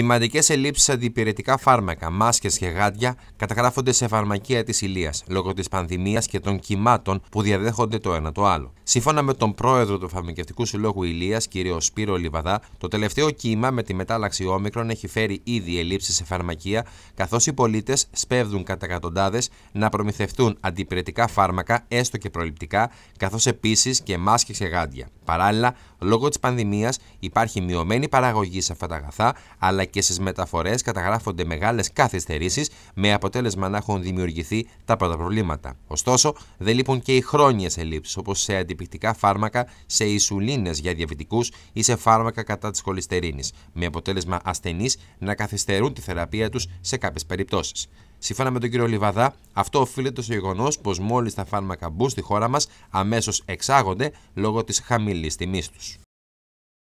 Σημαντικές ελλείψεις αντιπηρετικά φάρμακα, μάσκες και γάντια καταγράφονται σε φαρμακεία της Ηλίας λόγω της πανδημίας και των κυμάτων που διαδέχονται το ένα το άλλο. Σύμφωνα με τον πρόεδρο του Φαρμακευτικού Συλλόγου Ηλίας, κ. Σπύρο Λιβαδά, το τελευταίο κύμα με τη μετάλλαξη όμικρων έχει φέρει ήδη ελλείψεις σε φαρμακεία, καθώς οι πολίτες σπέβδουν κατά εκατοντάδες να προμηθευτούν αντιπηρετικά φάρμακα, έστω και προληπτικά, καθώς επίσης και μάσκες και γάντια. Παράλληλα, λόγω της πανδημίας υπάρχει μειωμένη παραγωγή σε αυτά τα αγαθά, αλλά και στις μεταφορές καταγράφονται μεγάλες καθυστερήσεις με αποτέλεσμα να έχουν δημιουργηθεί τα πρώτα προβλήματα. Ωστόσο, δεν λείπουν και οι χρόνιες ελλείψεις όπως σε αντιπληκτικά φάρμακα, σε ισουλίνες για διαβητικούς ή σε φάρμακα κατά της κολυστερίνη, με αποτέλεσμα ασθενείς να καθυστερούν τη θεραπεία τους σε κάποιες περιπτώσεις. Σύμφωνα με τον κύριο Λιβαδά, αυτό οφείλεται στο γεγονός πως μόλις τα φάρμακα μπουν στη χώρα μας, αμέσως εξάγονται λόγω της χαμηλής τιμής τους.